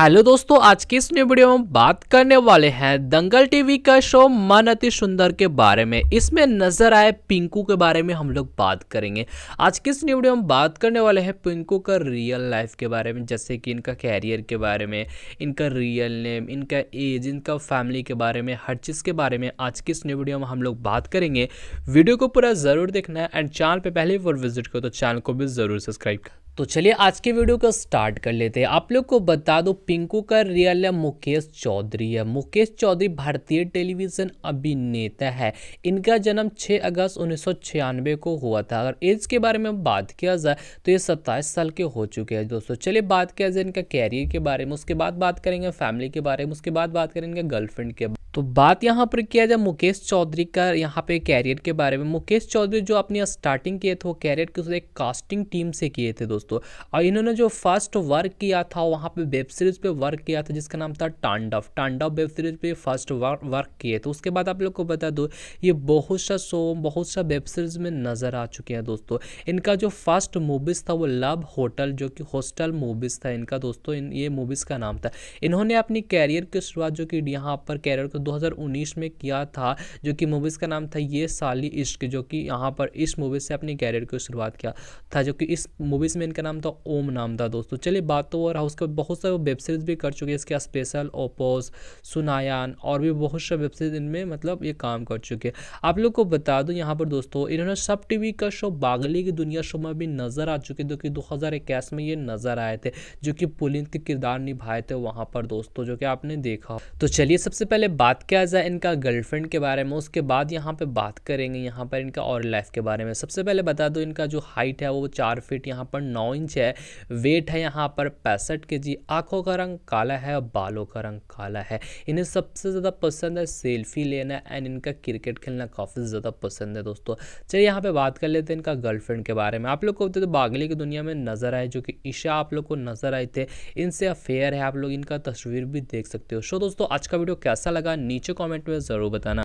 hello दोस्तों आज की इस न्यू वीडियो में बात करने वाले हैं दंगल टीवी का शो मन अति सुंदर के बारे में इसमें नजर आए पिंकू के बारे में हम लोग बात करेंगे आज की इस न्यू वीडियो में बात करने वाले हैं पिंकू का रियल लाइफ के बारे में जैसे कि इनका कैरियर के बारे में इनका रियल नेम इनका एज इनका फैमिली के बारे में हर चीज़ के बारे में आज की इस न्यू वीडियो में हम लोग बात करेंगे वीडियो को पूरा ज़रूर देखना है एंड चैनल पर पहले बार विजिट करो तो चैनल को भी ज़रूर सब्सक्राइब कर तो चलिए आज के वीडियो को स्टार्ट कर लेते हैं आप लोग को बता दो पिंकू का रियल है मुकेश चौधरी है मुकेश चौधरी भारतीय टेलीविजन अभिनेता है इनका जन्म 6 अगस्त उन्नीस को हुआ था अगर एज के बारे में बात किया जाए तो ये सत्ताईस साल के हो चुके हैं दोस्तों चलिए बात किया जाए इनका कैरियर के बारे में उसके बाद बात करेंगे फैमिली के बारे में उसके बाद बात करेंगे गर्लफ्रेंड के तो बात यहाँ पर किया जाए मुकेश चौधरी का यहाँ पे कैरियर के बारे में मुकेश चौधरी जो अपनी स्टार्टिंग किए थे वो कैरियर के एक कास्टिंग टीम से किए थे दोस्तों और इन्होंने जो फर्स्ट वर्क किया था वहाँ पे वेब सीरीज़ पे वर्क किया था जिसका नाम था टांडव टांडव वेब सीरीज़ पे फर्स्ट वर्क किए थे उसके बाद आप लोग को बता दो ये बहुत सा शो बहुत सा वेब सीरीज़ में नज़र आ चुके हैं दोस्तों इनका जो फर्स्ट मूवीज़ था वो लव होटल जो कि हॉस्टल मूवीज़ था इनका दोस्तों इन ये मूवीज़ का नाम था इन्होंने अपनी कैरियर की शुरुआत जो कि यहाँ पर कैरियर को 2019 में किया था जो कि मूवीज़ का नाम था ये साली इश्क जो कि यहाँ पर इस मूवीज़ से अपने कैरियर की शुरुआत किया था जो कि इस मूवीज़ में इनका नाम था ओम नाम था दोस्तों चलिए बात तो और उसके बहुत सारे वेब सीरीज़ भी कर चुके हैं इसके स्पेशल ओपोज सुनायान और भी बहुत सारे वेब सीरीज इनमें मतलब ये काम कर चुके हैं आप लोग को बता दूँ यहाँ पर दोस्तों इन्होंने सब टीवी का शो बागली की दुनिया शो में भी नज़र आ चुके जो कि दो में ये नज़र आए थे जो कि पुलिंद के किरदार निभाए थे वहाँ पर दोस्तों जो कि आपने देखा तो चलिए सबसे पहले बात बात किया जाए इनका गर्लफ्रेंड के बारे में उसके बाद यहाँ पे बात करेंगे यहाँ पर इनका और लाइफ के बारे में सबसे पहले बता दो इनका जो हाइट है वो चार फीट यहाँ पर नौ इंच है वेट है यहाँ पर पैंसठ के जी आँखों का रंग काला है और बालों का रंग काला है इन्हें सबसे ज़्यादा पसंद है सेल्फी लेना एंड इनका क्रिकेट खेलना काफ़ी ज़्यादा पसंद है दोस्तों चलिए यहाँ पर बात कर लेते हैं इनका गर्लफ्रेंड के बारे में आप लोग को तो बागली की दुनिया में नज़र आए जो कि ईशा आप लोग को नज़र आए थे इनसे अफेयर है आप लोग इनका तस्वीर भी देख सकते हो सो दोस्तों आज का वीडियो कैसा लगा नीचे कमेंट में ज़रूर बताना